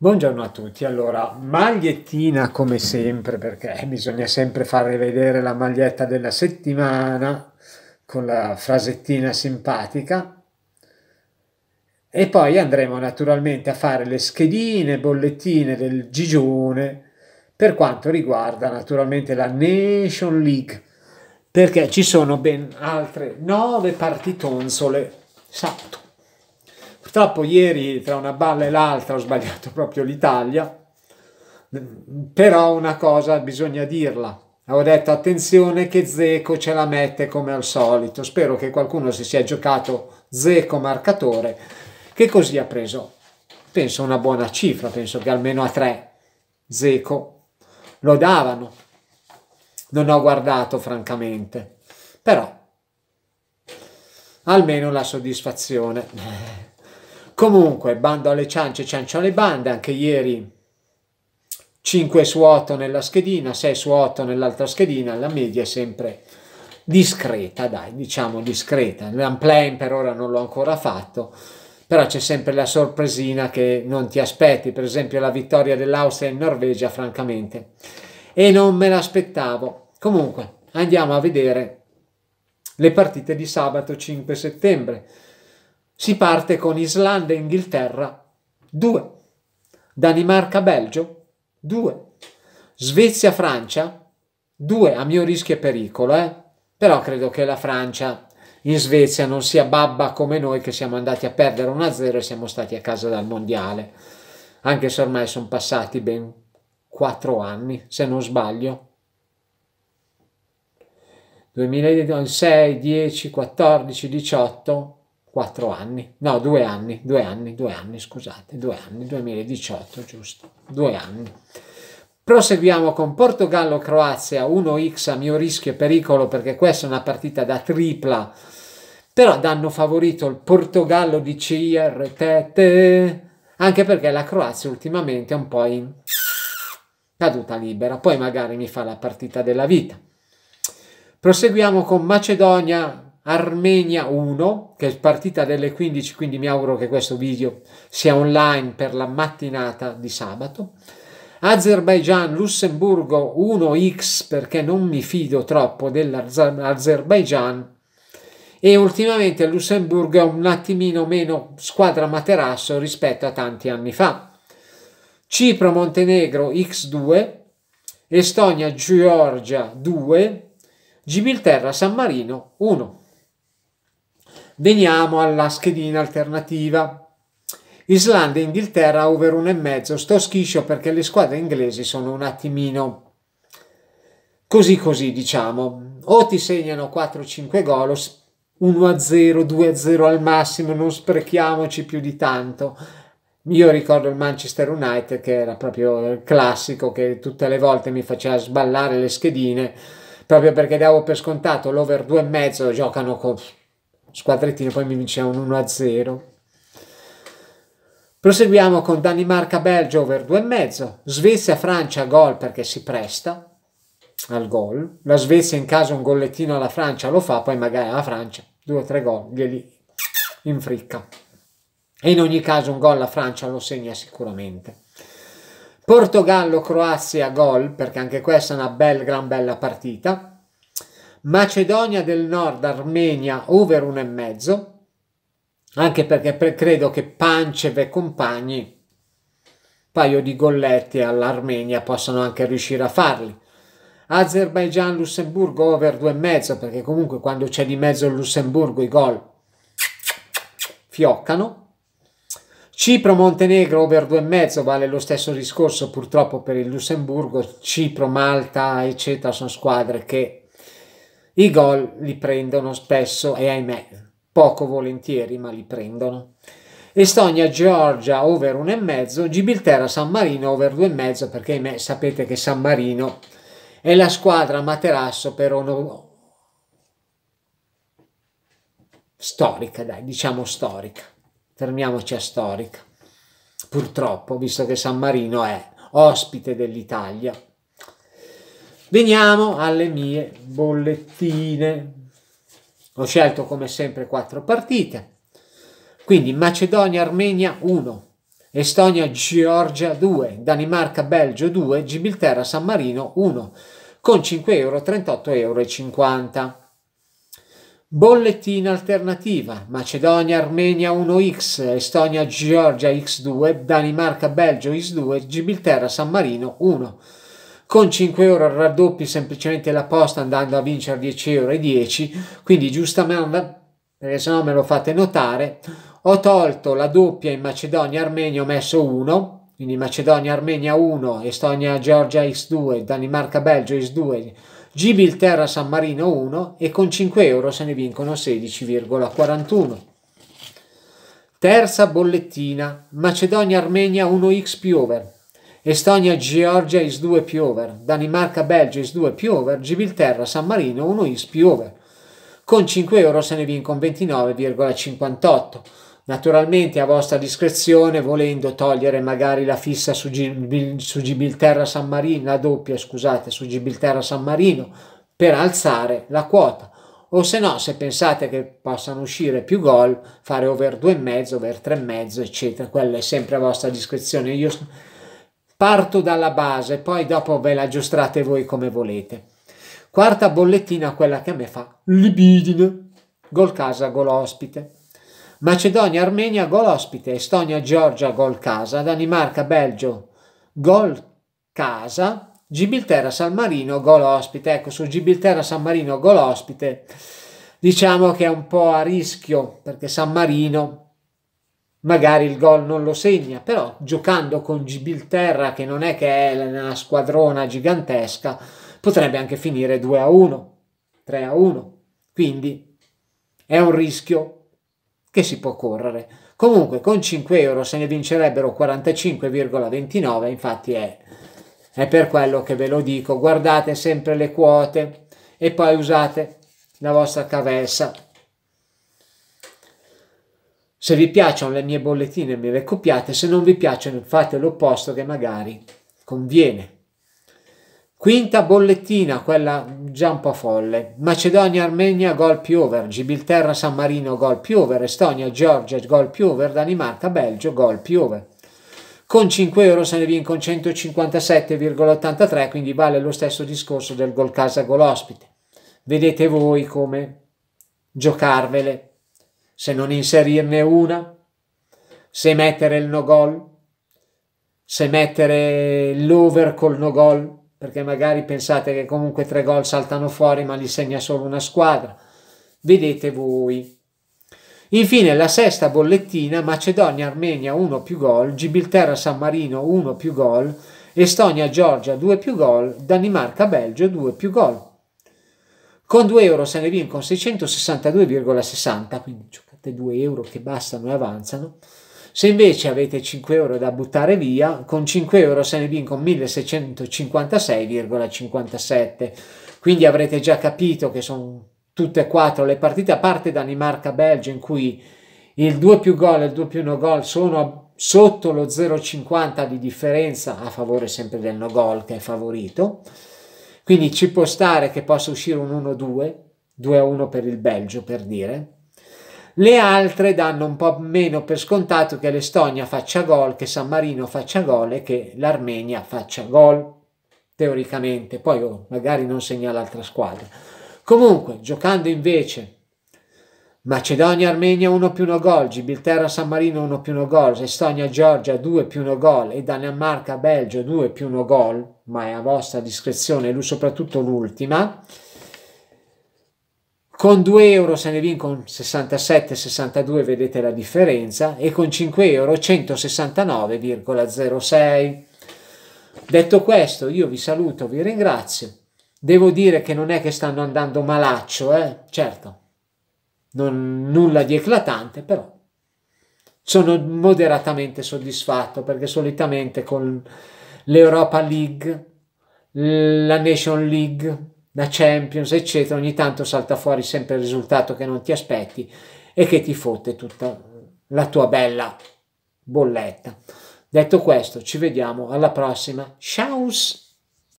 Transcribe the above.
Buongiorno a tutti, allora magliettina come sempre perché bisogna sempre far rivedere la maglietta della settimana con la frasettina simpatica e poi andremo naturalmente a fare le schedine, bollettine del Gigione per quanto riguarda naturalmente la Nation League perché ci sono ben altre nove partitonzole, esatto Purtroppo ieri tra una balla e l'altra ho sbagliato proprio l'Italia, però una cosa bisogna dirla. Ho detto attenzione che Zeco ce la mette come al solito. Spero che qualcuno si sia giocato Zeco marcatore, che così ha preso, penso, una buona cifra, penso che almeno a tre Zeco lo davano. Non ho guardato francamente, però almeno la soddisfazione. Comunque, bando alle ciance, ciancio alle bande, anche ieri 5 su 8 nella schedina, 6 su 8 nell'altra schedina, la media è sempre discreta, dai, diciamo discreta. L'unplane per ora non l'ho ancora fatto, però c'è sempre la sorpresina che non ti aspetti, per esempio la vittoria dell'Austria in Norvegia, francamente. E non me l'aspettavo. Comunque, andiamo a vedere le partite di sabato 5 settembre. Si parte con Islanda e Inghilterra 2, Danimarca-Belgio 2, Svezia-Francia 2, a mio rischio e pericolo, eh? però credo che la Francia in Svezia non sia babba come noi che siamo andati a perdere 1-0 e siamo stati a casa dal mondiale, anche se ormai sono passati ben 4 anni, se non sbaglio. 2006, 10, 14, 18, quattro anni, no, due anni, due anni, due anni, scusate, due anni, 2018, giusto, due anni. Proseguiamo con Portogallo-Croazia, 1x a mio rischio e pericolo perché questa è una partita da tripla, però danno favorito il Portogallo di CRTT, anche perché la Croazia ultimamente è un po' in caduta libera, poi magari mi fa la partita della vita. Proseguiamo con Macedonia Armenia 1 che è partita delle 15 quindi mi auguro che questo video sia online per la mattinata di sabato Azerbaijan Lussemburgo 1x perché non mi fido troppo dell'Azerbaijan e ultimamente Lussemburgo è un attimino meno squadra materasso rispetto a tanti anni fa Cipro Montenegro x2 Estonia Georgia 2 Gibilterra San Marino 1 Veniamo alla schedina alternativa. Islanda e Inghilterra over 1,5. Sto schiscio perché le squadre inglesi sono un attimino così così diciamo. O ti segnano 4-5 gol 1-0, 2-0 al massimo, non sprechiamoci più di tanto. Io ricordo il Manchester United che era proprio il classico che tutte le volte mi faceva sballare le schedine proprio perché davo per scontato l'over 2,5 giocano con squadrettino, poi mi vinceva un 1-0. Proseguiamo con Danimarca-Belgio over 2,5, Svezia-Francia gol perché si presta al gol, la Svezia in caso un gollettino alla Francia lo fa, poi magari alla Francia due o tre gol glieli infricca. E in ogni caso un gol alla Francia lo segna sicuramente. Portogallo-Croazia gol perché anche questa è una bel, gran bella partita. Macedonia del Nord, Armenia, over 1,5, anche perché pre- credo che Pancev e compagni paio di golletti all'Armenia possano anche riuscire a farli. Azerbaijan, Lussemburgo, over 2,5, perché comunque quando c'è di mezzo il Lussemburgo i gol fioccano. Cipro, Montenegro, over 2,5 vale lo stesso discorso purtroppo per il Lussemburgo. Cipro, Malta, eccetera, sono squadre che i gol li prendono spesso e ahimè poco volentieri, ma li prendono. Estonia, Georgia over 1,5, Gibilterra, San Marino over 2,5 perché ahimè sapete che San Marino è la squadra materasso per uno... storica, dai, diciamo storica. Fermiamoci a storica. Purtroppo, visto che San Marino è ospite dell'Italia Veniamo alle mie bollettine. Ho scelto come sempre quattro partite. Quindi Macedonia-Armenia 1, Estonia-Georgia 2, Danimarca-Belgio 2, Gibilterra-San Marino 1, con 5,38 euro e 50. Bollettina alternativa Macedonia-Armenia 1x, Estonia-Georgia x2, Danimarca-Belgio x2, Gibilterra-San Marino 1 con 5 euro raddoppi semplicemente la posta andando a vincere 10 euro e 10 quindi giustamente perché se no me lo fate notare ho tolto la doppia in Macedonia Armenia ho messo 1 quindi Macedonia Armenia 1 Estonia Georgia X2 Danimarca Belgio X2 Gibilterra San Marino 1 e con 5 euro se ne vincono 16,41 Terza bollettina, Macedonia-Armenia 1x più over. Estonia, Georgia is 2 più over, Danimarca, Belgio is 2 più over, Gibilterra, San Marino 1 is più over. Con 5 euro se ne vincono 29,58. Naturalmente a vostra discrezione, volendo togliere magari la fissa su, Gibil, su Gibilterra San Marino, la doppia scusate, su Gibilterra San Marino, per alzare la quota. O se no, se pensate che possano uscire più gol, fare over 2,5, over 3,5, eccetera. Quello è sempre a vostra discrezione. Io Parto dalla base, poi dopo ve la aggiustate voi come volete. Quarta bollettina, quella che a me fa libidine. Gol casa, gol ospite. Macedonia, Armenia, gol ospite. Estonia, Georgia, gol casa. Danimarca, Belgio, gol casa. Gibilterra, San Marino, gol ospite. Ecco, su Gibilterra, San Marino, gol ospite. Diciamo che è un po' a rischio perché San Marino magari il gol non lo segna, però giocando con Gibilterra, che non è che è una squadrona gigantesca, potrebbe anche finire 2 a 1, 3 a 1. Quindi è un rischio che si può correre. Comunque con 5 euro se ne vincerebbero 45,29, infatti è, è per quello che ve lo dico. Guardate sempre le quote e poi usate la vostra cavessa se vi piacciono le mie bollettine me le copiate, se non vi piacciono fate l'opposto che magari conviene. Quinta bollettina, quella già un po' folle. Macedonia, Armenia, gol più over. Gibilterra, San Marino, gol più over. Estonia, Georgia, gol più over. Danimarca, Belgio, gol più over. Con 5 euro se ne vincono 157,83, quindi vale lo stesso discorso del gol casa, gol ospite. Vedete voi come giocarvele se non inserirne una, se mettere il no gol, se mettere l'over col no gol, perché magari pensate che comunque tre gol saltano fuori ma li segna solo una squadra. Vedete voi. Infine la sesta bollettina, Macedonia-Armenia 1 più gol, Gibilterra-San Marino 1 più gol, Estonia-Georgia 2 più gol, Danimarca-Belgio 2 più gol. Con 2 euro se ne vincono 662,60, quindi 7, 2 euro che bastano e avanzano. Se invece avete 5 euro da buttare via, con 5 euro se ne vinco 1656,57. Quindi avrete già capito che sono tutte e quattro le partite, a parte Danimarca-Belgio in cui il 2 più gol e il 2 più no gol sono sotto lo 0,50 di differenza a favore sempre del no gol che è favorito. Quindi ci può stare che possa uscire un 1-2, 2-1 per il Belgio per dire, le altre danno un po' meno per scontato che l'Estonia faccia gol, che San Marino faccia gol e che l'Armenia faccia gol, teoricamente. Poi oh, magari non segna l'altra squadra. Comunque, giocando invece Macedonia-Armenia 1 più 1 gol, Gibilterra-San Marino 1 più 1 gol, Estonia-Georgia 2 più 1 gol e Danimarca-Belgio 2 più 1 gol, ma è a vostra discrezione, lui soprattutto l'ultima. Con 2 euro se ne vincono 67,62, vedete la differenza, e con 5 euro 169,06. Detto questo, io vi saluto, vi ringrazio. Devo dire che non è che stanno andando malaccio, eh? certo, non, nulla di eclatante, però sono moderatamente soddisfatto perché solitamente con l'Europa League, la Nation League, la Champions, eccetera, ogni tanto salta fuori sempre il risultato che non ti aspetti e che ti fotte tutta la tua bella bolletta. Detto questo, ci vediamo alla prossima. Ciao!